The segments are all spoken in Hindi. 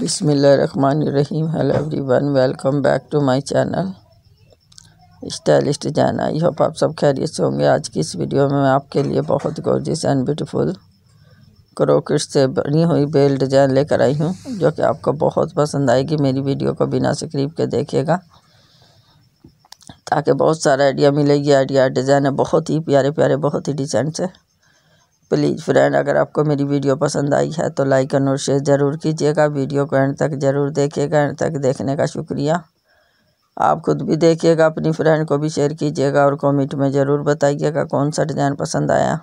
बिसमीम hello one welcome back to my channel stylist Jain I hope आप सब खैरियत से होंगे आज की इस वीडियो में मैं आपके लिए बहुत गोर्जियस एंड ब्यूटीफुल क्रोकेट से बनी हुई बेल डिज़ाइन लेकर आई हूँ जो कि आपको बहुत पसंद आएगी मेरी वीडियो को बिना स्क्रीप के देखिएगा ताकि बहुत सारा आइडिया मिलेगी आइडिया डिज़ाइन बहुत ही प्यारे प्यारे बहुत ही डिजाइन से प्लीज़ फ्रेंड अगर आपको मेरी वीडियो पसंद आई है तो लाइक और शेयर ज़रूर कीजिएगा वीडियो को एंड तक ज़रूर देखिएगा एंड तक देखने का शुक्रिया आप खुद भी देखिएगा अपनी फ्रेंड को भी शेयर कीजिएगा और कमेंट में ज़रूर बताइएगा कौन सा डिज़ाइन पसंद आया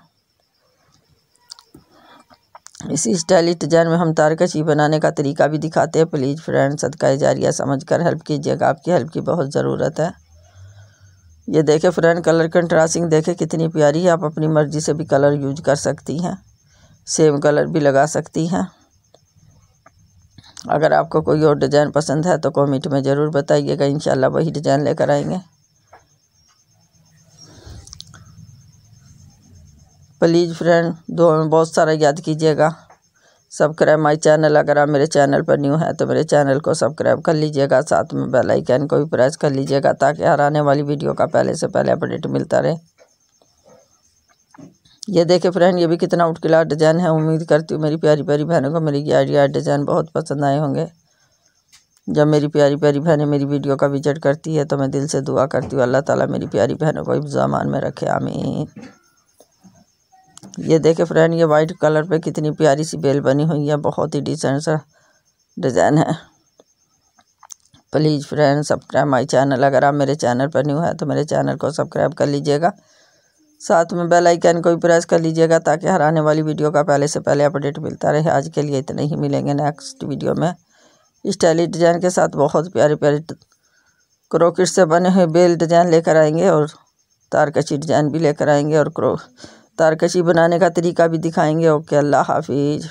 इसी स्टाइलिश डिजाइन में हम तारकशी बनाने का तरीका भी दिखाते हैं प्लीज़ फ्रेंड सदका जारिया समझ हेल्प कीजिएगा आपकी हेल्प की बहुत ज़रूरत है ये देखे फ्रेंड कलर कंट्रास्टिंग देखे कितनी प्यारी है आप अपनी मर्ज़ी से भी कलर यूज कर सकती हैं सेम कलर भी लगा सकती हैं अगर आपको कोई और डिज़ाइन पसंद है तो कमेंट में ज़रूर बताइएगा इन वही डिज़ाइन लेकर आएंगे प्लीज़ फ्रेंड दो में बहुत सारा याद कीजिएगा सब्सक्राइब माय चैनल अगर आप मेरे चैनल पर न्यू हैं तो मेरे चैनल को सब्सक्राइब कर लीजिएगा साथ में बेल आइकन को भी प्रेस कर लीजिएगा ताकि हर आने वाली वीडियो का पहले से पहले अपडेट मिलता रहे ये देखे फ्रेंड ये भी कितना उठकिला डिज़ाइन है उम्मीद करती हूँ मेरी प्यारी प्यारी बहनों को मेरी आइडिया डिज़ाइन बहुत पसंद आए होंगे जब मेरी प्यारी प्यारी बहनें मेरी वीडियो का विजिट करती है तो मैं दिल से दुआ करती हूँ अल्लाह ताला मेरी प्यारी बहनों को इब्जामान में रखे आमीन ये देखे फ्रेंड ये वाइट कलर पे कितनी प्यारी सी बेल बनी हुई है बहुत ही डिसेंट सा डिज़ाइन है please friend subscribe my channel अगर आप मेरे चैनल पर न्यू है तो मेरे चैनल को सब्सक्राइब कर लीजिएगा साथ में बेल आइकन को भी प्रेस कर लीजिएगा ताकि हर आने वाली वीडियो का पहले से पहले अपडेट मिलता रहे आज के लिए इतने ही मिलेंगे नेक्स्ट वीडियो में स्टाइली डिज़ाइन के साथ बहुत प्यारे प्यारे क्रोकिट से बने हुए बेल डिज़ाइन लेकर आएंगे और तारकशी डिज़ाइन भी लेकर आएंगे और क्रो तारकशी बनाने का तरीका भी दिखाएंगे ओके अल्लाह हाफिज़